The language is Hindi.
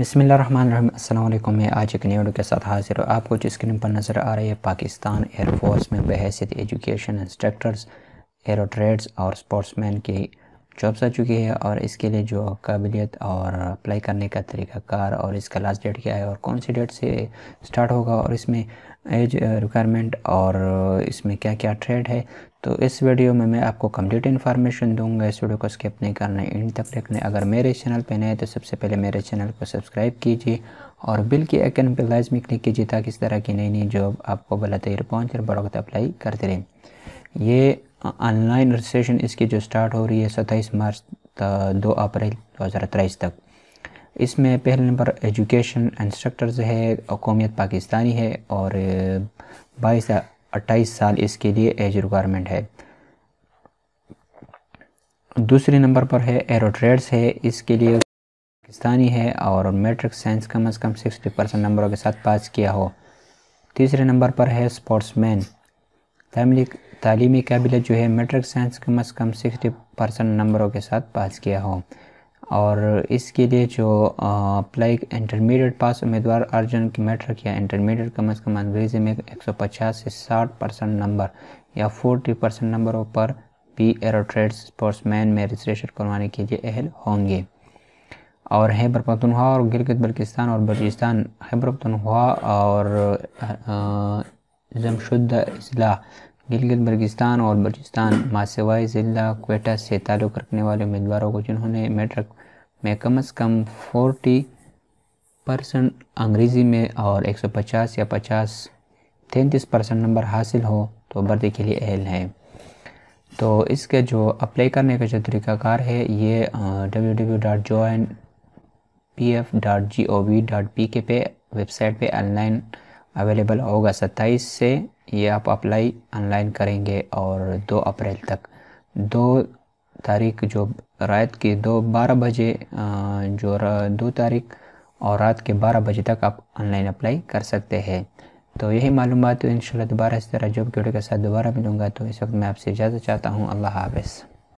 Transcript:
बसमिल अल्लाम मैं आज एक न्यूड के साथ हाजिर हूँ आपको जिस स्क्रीन पर नज़र आ रही है पाकिस्तान एयरफोर्स में बहसीत एजुकेशन इंस्ट्रक्टर्स एरो ट्रेड्स और स्पोर्ट्समैन की जॉब्स आ चुकी है और इसके लिए जो काबिलियत और अप्लाई करने का तरीका कार और इसका लास्ट डेट क्या है और कौन सी डेट से स्टार्ट होगा और इसमें एज रिक्वायरमेंट और इसमें क्या क्या ट्रेड है तो इस वीडियो में मैं आपको कंप्लीट इन्फॉर्मेशन दूंगा इस वीडियो को स्किप नहीं करना एंड तक देखने अगर मेरे चैनल पर नए तो सबसे पहले मेरे चैनल को सब्सक्राइब कीजिए और बिल के आइकन पर लाजमी क्लिक कीजिए ताकि इस तरह की नई नई जॉब आपको बला तैयार पहुँच और बड़ा अप्लाई करते रहें ये ऑनलाइन रजिस्ट्रेशन इसकी जो स्टार्ट हो रही है सत्ताईस मार्च दो अप्रैल दो हज़ार तेईस तक इसमें पहले नंबर एजुकेशन इंस्ट्रक्टर्स है कौमियत पाकिस्तानी है और बाईस अट्ठाईस साल इसके लिए एज रिक्वायरमेंट है दूसरे नंबर पर है एरो ट्रेड्स है इसके लिए पाकिस्तानी है और मैट्रिक साइंस कम अज़ कम सिक्सटी परसेंट नंबरों के साथ पास किया हो तीसरे नंबर पर है स्पोर्ट्समैन फैमिली तलीमी काबिलियत जो है मेट्रिक साइंस कम अज़ कम सिक्सटी परसेंट नंबरों के साथ पास किया हो और इसके लिए जो अप्लाई इंटरमीडिएट पास उम्मीदवार अर्जन की मेट्रिक या इंटरमीडिएट कम अज़ कम अंग्रेज़ी में 150 से 60 परसेंट नंबर या 40 परसेंट नंबरों पर बी एरोट्रेड स्पोर्ट्समैन में रजिस्ट्रेशन करवाने के लिए अहल होंगे और हैबर पतनहा और गिलगित बल्किस्तान और बलूचिस्तान हैबर पतनहा और जमशुद्द असलाह गिलगित बलगिस्तान और बलूचिस्तान मासेवाई ज़िला कोटा से ताल्लुक़ रखने वाले उम्मीदवारों को जिन्होंने मेट्रिक में कम अज़ कम फोर्टी परसेंट अंग्रेज़ी में और एक सौ पचास या पचास तैंतीस परसेंट नंबर हासिल हो तो भर्ती के लिए अहल है तो इसके जो अप्लाई करने का जो तरीक़ाकार है ये W W dot join P F dot G O V dot P K पे वेबसाइट पर ऑनलाइन अवेलेबल होगा सत्ताईस से ये आप अप्लाई ऑनलाइन करेंगे और दो अप्रैल तक दो तारीख जो रात के दो बारह बजे जो दो तारीख और रात के बारह बजे तक आप ऑनलाइन अप्लाई कर सकते हैं तो यही मालूम इन शाला दोबारा इस तरह जॉब के साथ दोबारा मिलूँगा तो इस वक्त मैं आपसे इजाज़त चाहता हूँ अल्लाह हाफ़